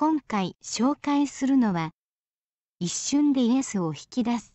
今回紹介するのは一瞬でイエスを引き出す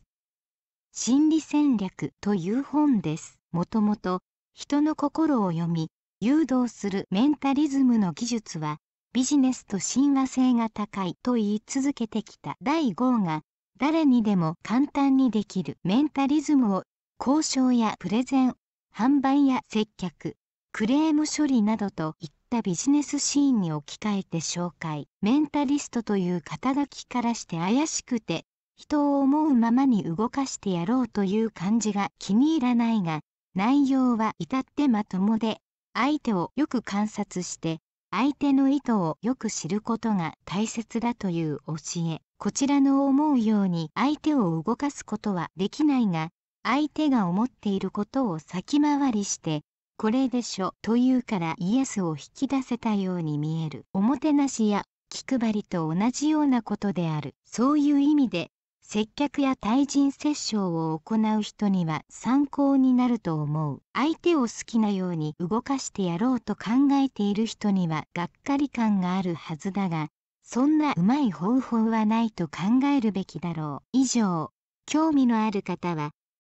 心理戦略という本ですもともと人の心を読み誘導するメンタリズムの技術はビジネスと親和性が高いと言い続けてきた第5が誰にでも簡単にできるメンタリズムを交渉やプレゼン販売や接客クレーム処理などといったビジネスシーンに置き換えて紹介メンタリストという肩書きからして怪しくて人を思うままに動かしてやろうという感じが気に入らないが内容は至ってまともで相手をよく観察して相手の意図をよく知ることが大切だという教えこちらの思うように相手を動かすことはできないが相手が思っていることを先回りしてこれでしょというからイエスを引き出せたように見えるおもてなしや気配りと同じようなことであるそういう意味で接客や対人折衝を行う人には参考になると思う相手を好きなように動かしてやろうと考えている人にはがっかり感があるはずだがそんなうまい方法はないと考えるべきだろう以上興味のある方は